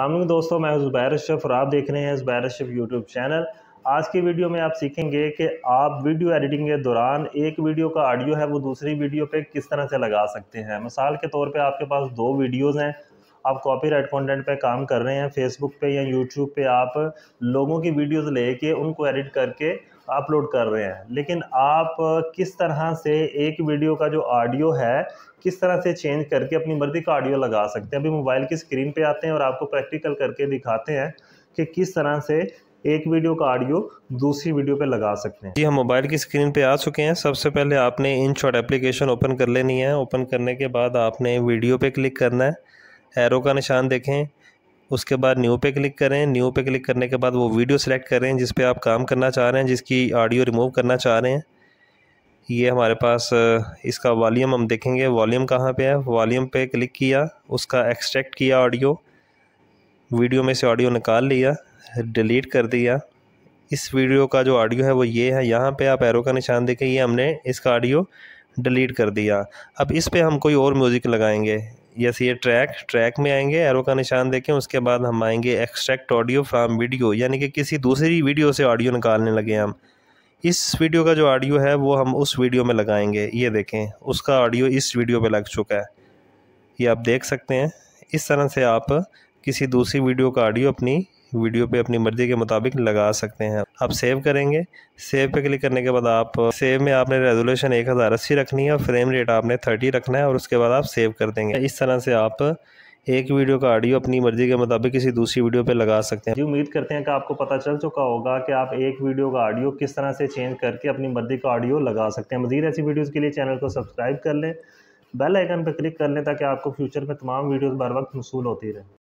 अल्लाम दोस्तों मैं ज़ुबैर अशरफ और आप देख रहे हैं ज़ुबैर अशरफ यूट्यूब चैनल आज की वीडियो में आप सीखेंगे कि आप वीडियो एडिटिंग के दौरान एक वीडियो का ऑडियो है वो दूसरी वीडियो पे किस तरह से लगा सकते हैं मिसाल के तौर पे आपके पास दो वीडियोस हैं आप कॉपीराइट कंटेंट पे काम कर रहे हैं फेसबुक पे या यूट्यूब पे आप लोगों की वीडियोस लेके उनको एडिट करके अपलोड कर रहे हैं लेकिन आप किस तरह से एक वीडियो का जो ऑडियो है किस तरह से चेंज करके अपनी मर्ज़ी का ऑडियो लगा सकते हैं अभी मोबाइल की स्क्रीन पे आते हैं और आपको प्रैक्टिकल करके दिखाते हैं कि किस तरह से एक वीडियो का ऑडियो दूसरी वीडियो पे लगा सकते हैं जी हम मोबाइल की स्क्रीन पे आ चुके हैं सबसे पहले आपने इन शॉर्ट एप्लीकेशन ओपन कर लेनी है ओपन करने के बाद आपने वीडियो पे क्लिक करना है एरो का निशान देखें उसके बाद न्यू पे क्लिक करें न्यू पे क्लिक करने के बाद वो वीडियो सेलेक्ट करें जिस पे आप काम करना चाह रहे हैं जिसकी ऑडियो रिमूव करना चाह रहे हैं ये हमारे पास इसका वॉल्यूम हम देखेंगे वॉल्यूम कहाँ पे है वॉल्यूम पे क्लिक किया उसका एक्सट्रैक्ट किया ऑडियो वीडियो में से ऑडियो निकाल लिया डिलीट कर दिया इस वीडियो का जो ऑडियो है वो ये है यहाँ पर आप एरो का निशान देखें ये हमने इसका ऑडियो डिलीट कर दिया अब इस पर हम कोई और म्यूज़िक लगाएंगे यस ये ट्रैक ट्रैक में आएंगे एरो का निशान देखें उसके बाद हम आएंगे एक्सट्रैक्ट ऑडियो फ्राम वीडियो यानी कि किसी दूसरी वीडियो से ऑडियो निकालने लगे हम इस वीडियो का जो ऑडियो है वो हम उस वीडियो में लगाएंगे ये देखें उसका ऑडियो इस वीडियो पे लग चुका है ये आप देख सकते हैं इस तरह से आप किसी दूसरी वीडियो का ऑडियो अपनी वीडियो पे अपनी मर्ज़ी के मुताबिक लगा सकते हैं आप सेव करेंगे सेव पे क्लिक करने के बाद आप सेव में आपने रेजोल्यूशन एक हज़ार अस्सी रखनी है और फ्रेम रेट आपने थर्टी रखना है और उसके बाद आप सेव कर देंगे इस तरह से आप एक वीडियो का ऑडियो अपनी मर्ज़ी के मुताबिक किसी दूसरी वीडियो पे लगा सकते हैं जी उम्मीद करते हैं कि आपको पता चल चुका होगा कि आप एक वीडियो का ऑडियो किस तरह से चेंज करके अपनी मर्ज़ी का ऑडियो लगा सकते हैं मज़ीद ऐसी वीडियोज़ के लिए चैनल को सब्सक्राइब कर लें बेल आइकन पर क्लिक कर लें ताकि आपको फ्यूचर में तमाम वीडियोज़ बर वक्त मसूल होती रहे